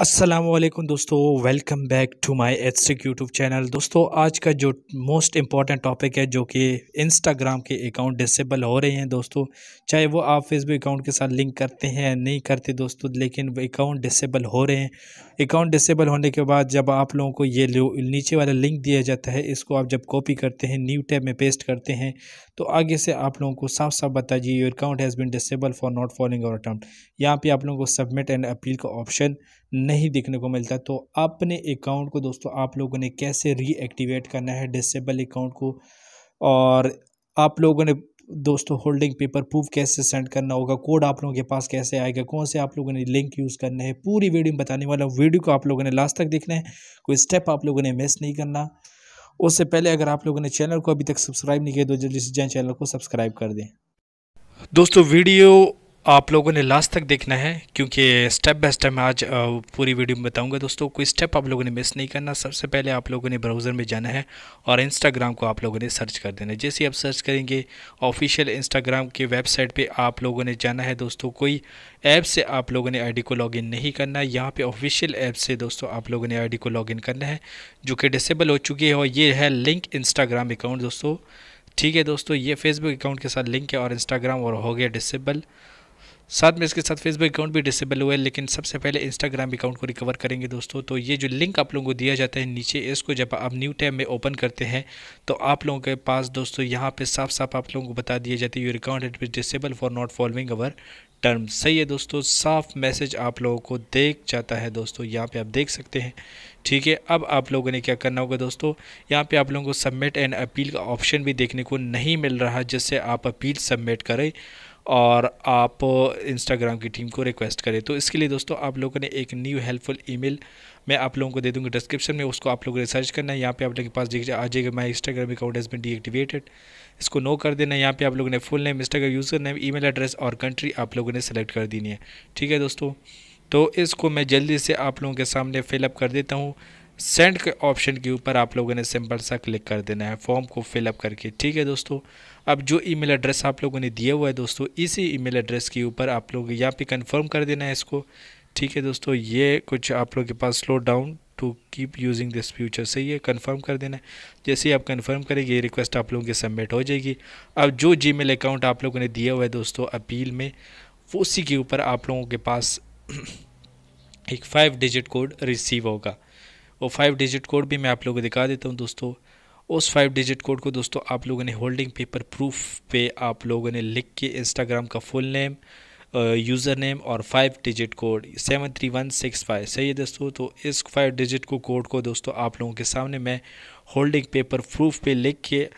असलम दोस्तों welcome back to H sick YouTube channel दोस्तों आज का जो मोस्ट इम्पॉर्टेंट टॉपिक है जो कि इंस्टाग्राम के अकाउंट डिसेबल हो रहे हैं दोस्तों चाहे वो आप फेसबुक अकाउंट के साथ लिंक करते हैं या नहीं करते दोस्तों लेकिन अकाउंट डिसेबल हो रहे हैं अकाउंट डिसेबल होने के बाद जब आप लोगों को ये नीचे वाला लिंक दिया जाता है इसको आप जब कॉपी करते हैं न्यू टैब में पेस्ट करते हैं तो आगे से आप लोगों को साफ साफ बता दिए your account has been disable for not following our attempt यहाँ पे आप लोगों को सबमिट एंड अपील का ऑप्शन नहीं देखने को मिलता तो अपने अकाउंट को दोस्तों आप लोगों ने कैसे रीएक्टिवेट करना है डिसेबल अकाउंट को और आप लोगों ने दोस्तों होल्डिंग पेपर प्रूफ कैसे सेंड करना होगा कोड आप लोगों के पास कैसे आएगा कौन से आप लोगों ने लिंक यूज़ करना है पूरी वीडियो में बताने वाला वीडियो को आप लोगों ने लास्ट तक देखना है कोई स्टेप आप लोगों ने मिस नहीं करना उससे पहले अगर आप लोगों ने चैनल को अभी तक सब्सक्राइब नहीं किया तो जल्दी से जाए चैनल को सब्सक्राइब कर दें दोस्तों वीडियो आप लोगों ने लास्ट तक देखना है क्योंकि स्टेप बाय स्टेप मैं आज पूरी वीडियो में बताऊंगा दोस्तों कोई स्टेप आप लोगों ने मिस नहीं करना सबसे पहले आप लोगों ने ब्राउज़र में जाना है और इंस्टाग्राम को आप लोगों ने सर्च कर देना है जैसे आप सर्च करेंगे ऑफिशियल इंस्टाग्राम की वेबसाइट पे आप लोगों ने जाना है दोस्तों कोई ऐप से आप लोगों ने आई को लॉगिन नहीं करना है यहाँ पर ऑफिशियल ऐप से दोस्तों आप लोगों ने आई को लॉगिन करना है जो कि डिसेबल हो चुकी है और ये है लिंक इंस्टाग्राम अकाउंट दोस्तों ठीक है दोस्तों ये फेसबुक अकाउंट के साथ लिंक है और इंस्टाग्राम और हो गया डिसेबल साथ में इसके साथ फेसबुक अकाउंट भी डिसेबल हुआ है लेकिन सबसे पहले इंस्टाग्राम अकाउंट को रिकवर करेंगे दोस्तों तो ये जो लिंक आप लोगों को दिया जाता है नीचे इसको जब आप न्यू टैब में ओपन करते हैं तो आप लोगों के पास दोस्तों यहाँ पे साफ साफ आप लोगों को बता दिया जाता है your account it was disable for not following our term सही है दोस्तों साफ मैसेज आप लोगों को देख जाता है दोस्तों यहाँ पे आप देख सकते हैं ठीक है अब आप लोगों ने क्या करना होगा दोस्तों यहाँ पे आप लोगों को सबमिट एंड अपील का ऑप्शन भी देखने को नहीं मिल रहा जिससे आप अपील सबमिट करें और आप इंस्टाग्राम की टीम को रिक्वेस्ट करें तो इसके लिए दोस्तों आप लोगों ने एक न्यू हेल्पफुल ईमेल मैं आप लोगों को दे दूंगा डिस्क्रिप्शन में उसको आप लोग रिसर्च करना है यहाँ पे आप लोगों के पास देख आ जाएगा my Instagram account has been deactivated इसको नो कर देना है यहाँ पर आप लोगों ने full name Instagram user name e address और कंट्री आप लोगों ने सेलेक्ट कर देनी है ठीक है दोस्तों तो इसको मैं जल्दी से आप लोगों के सामने फिलअप कर देता हूँ सेंड के ऑप्शन के ऊपर आप लोगों ने सिंपल सा क्लिक कर देना है फॉर्म को फिलअप करके ठीक है दोस्तों अब जो ईमेल एड्रेस आप लोगों ने दिया हुआ है दोस्तों इसी ईमेल एड्रेस के ऊपर आप लोग यहाँ पे कंफर्म कर देना है इसको ठीक है दोस्तों ये कुछ आप लोग के पास slow down to keep using this future सही है कंफर्म कर देना है जैसे ही आप कंफर्म करेंगे ये रिक्वेस्ट आप लोगों की सबमिट हो जाएगी अब जो जी अकाउंट आप लोगों ने दिया हुआ है दोस्तों अपील में उसी के ऊपर आप लोगों के पास एक फाइव डिजिट कोड रिसीव होगा वो फाइव डिजिट कोड भी मैं आप लोगों को दिखा देता हूँ दोस्तों उस फाइव डिजिट कोड को दोस्तों आप लोगों ने होल्डिंग पेपर प्रूफ पे आप लोगों ने लिख के इंस्टाग्राम का फुल नेम यूज़र नेम और five digit code seven three one six five सही है दोस्तों तो इस फाइव डिजिट को कोड को दोस्तों आप लोगों के सामने मैं होल्डिंग पेपर प्रूफ पे लिख के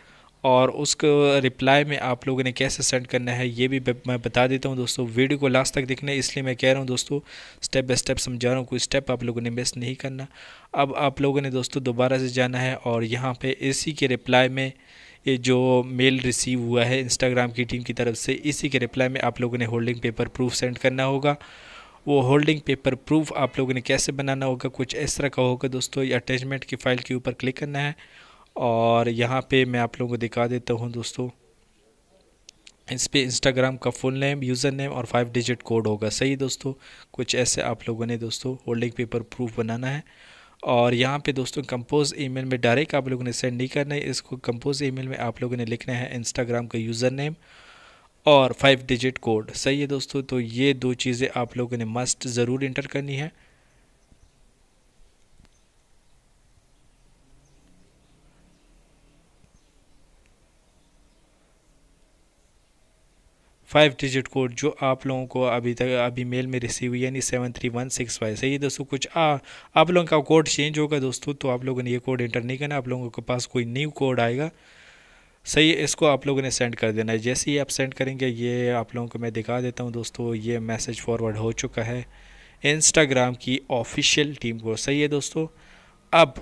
और उसको रिप्लाई में आप लोगों ने कैसे सेंड करना है ये भी मैं बता देता हूँ दोस्तों वीडियो को लास्ट तक देखना है इसलिए मैं कह रहा हूँ दोस्तों स्टेप बाय स्टेप समझा रहा हूँ कोई स्टेप आप लोगों ने मिस नहीं करना अब आप लोगों ने दोस्तों दोबारा से जाना है और यहाँ पर इसी के रिप्लाई में ये जो मेल रिसीव हुआ है इंस्टाग्राम की टीम की तरफ से इसी के रिप्लाई में आप लोगों ने होल्डिंग पेपर प्रूफ सेंड करना होगा वो होल्डिंग पेपर प्रूफ आप लोगों ने कैसे बनाना होगा कुछ इस तरह का होगा दोस्तों अटैचमेंट की फ़ाइल के ऊपर क्लिक करना है और यहाँ पे मैं आप लोगों को दिखा देता हूँ दोस्तों इस पर इंस्टाग्राम का फुल नेम यूज़र नेम और फाइव डिजिट कोड होगा सही दोस्तों कुछ ऐसे आप लोगों ने दोस्तों होल्डिंग पेपर प्रूफ बनाना है और यहाँ पे दोस्तों कंपोज ईमेल में डायरेक्ट आप लोगों ने सेंड नहीं करना है इसको कंपोज ईमेल में आप लोगों ने लिखना है इंस्टाग्राम का यूज़र नेम और फाइव डिजिट कोड सही है दोस्तों तो ये दो चीज़ें आप लोगों ने मस्ट ज़रूर इंटर करनी है फाइव डिजिट कोड जो आप लोगों को अभी तक अभी मेल में रिसीव हुई यानी seven three one six five सही है दोस्तों कुछ आ, आप लोगों का कोड चेंज होगा दोस्तों तो आप लोगों ने ये कोड एंटर नहीं करना आप लोगों के पास कोई न्यू कोड आएगा सही है इसको आप लोगों ने सेंड कर देना है जैसे ही आप सेंड करेंगे ये आप लोगों को मैं दिखा देता हूँ दोस्तों ये मैसेज फॉरवर्ड हो चुका है इंस्टाग्राम की ऑफिशियल टीम को सही है दोस्तों अब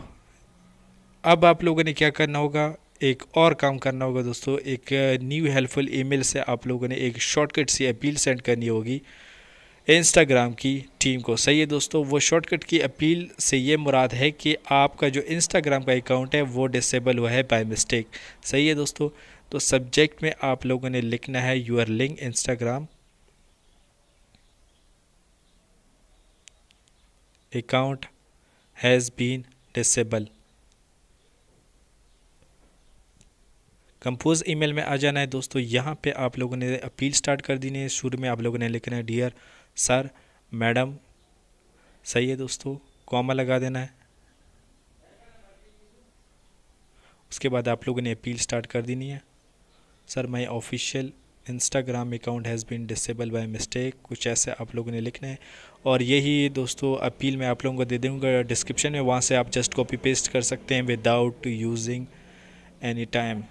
अब आप लोगों ने क्या करना होगा एक और काम करना होगा दोस्तों एक न्यू हेल्पफुल ईमेल से आप लोगों ने एक शॉर्टकट सी अपील सेंड करनी होगी इंस्टाग्राम की टीम को सही है दोस्तों वो शॉर्टकट की अपील से ये मुराद है कि आपका जो इंस्टाग्राम का अकाउंट है वो डिसेबल हुआ है बाय मिस्टेक सही है दोस्तों तो सब्जेक्ट में आप लोगों ने लिखना है your link Instagram account has been disable compose email में आ जाना है दोस्तों यहाँ पे आप लोगों ने अपील स्टार्ट कर दी है शुरू में आप लोगों ने लिखना है डियर सर मैडम सही है दोस्तों कॉमा लगा देना है उसके बाद आप लोगों ने अपील स्टार्ट कर देनी है sir my official Instagram account has been disable by mistake कुछ ऐसे आप लोगों ने लिखना है और यही दोस्तों अपील मैं आप लोगों को दे दूँगा डिस्क्रिप्शन में वहाँ से आप जस्ट कॉपी पेस्ट कर सकते हैं विदाउट यूजिंग एनी टाइम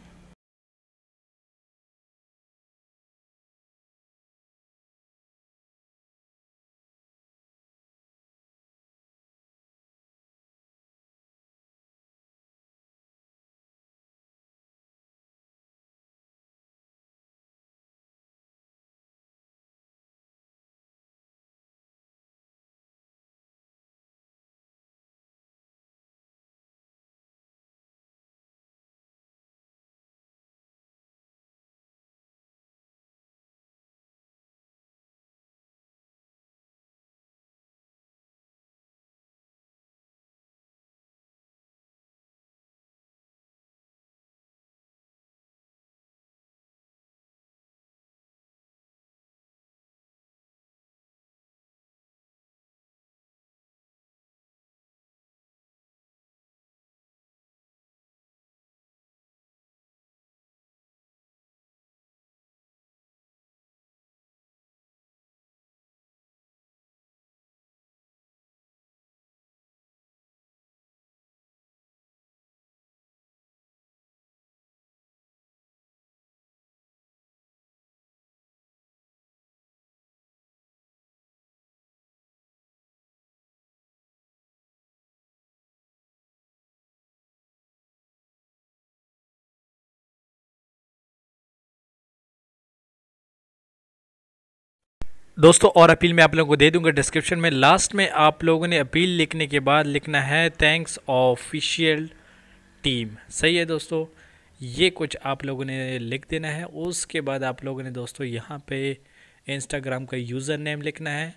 दोस्तों और अपील मैं आप लोगों को दे दूंगा डिस्क्रिप्शन में लास्ट में आप लोगों ने अपील लिखने के बाद लिखना है थैंक्स ऑफिशियल टीम सही है दोस्तों ये कुछ आप लोगों ने लिख देना है उसके बाद आप लोगों ने दोस्तों यहाँ पे इंस्टाग्राम का यूज़र नेम लिखना है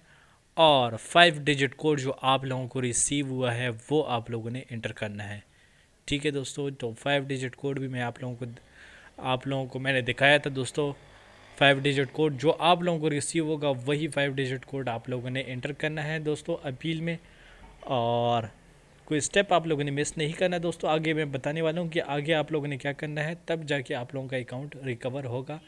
और फाइव डिजिट कोड जो आप लोगों को रिसीव हुआ है वो आप लोगों ने इंटर करना है ठीक है दोस्तों तो फाइव डिजिट कोड भी मैं आप लोगों को आप लोगों को मैंने दिखाया था दोस्तों फाइव डिजिट कोड जो आप लोगों को रिसीव होगा वही फाइव डिजिट कोड आप लोगों ने एंटर करना है दोस्तों अपील में और कोई स्टेप आप लोगों ने मिस नहीं करना है दोस्तों आगे मैं बताने वाला हूँ कि आगे आप लोगों ने क्या करना है तब जाके आप लोगों का अकाउंट रिकवर होगा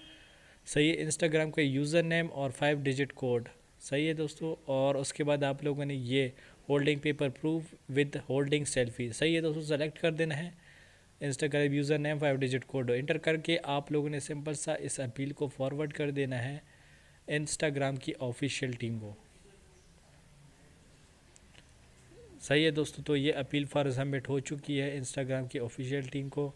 सही है इंस्टाग्राम का यूज़र नेम और फाइव डिजिट कोड सही है दोस्तों और उसके बाद आप लोगों ने ये holding paper proof with holding selfie सही है दोस्तों सेलेक्ट कर देना है Instagram user name five digit code enter करके आप लोगों ने सिंपल सा इस अपील को फॉरवर्ड कर देना है इंस्टाग्राम की ऑफिशियल टीम को सही है दोस्तों तो ये अपील फॉर सबमिट हो चुकी है इंस्टाग्राम की ऑफिशियल टीम को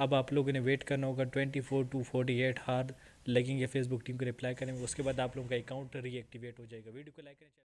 अब आप लोगों ने वेट करना होगा twenty four to forty eight hour लगेंगे फेसबुक टीम को रिप्लाई करेंगे उसके बाद आप लोगों का अकाउंट रीएक्टिवेट हो जाएगा वीडियो को लाइक करें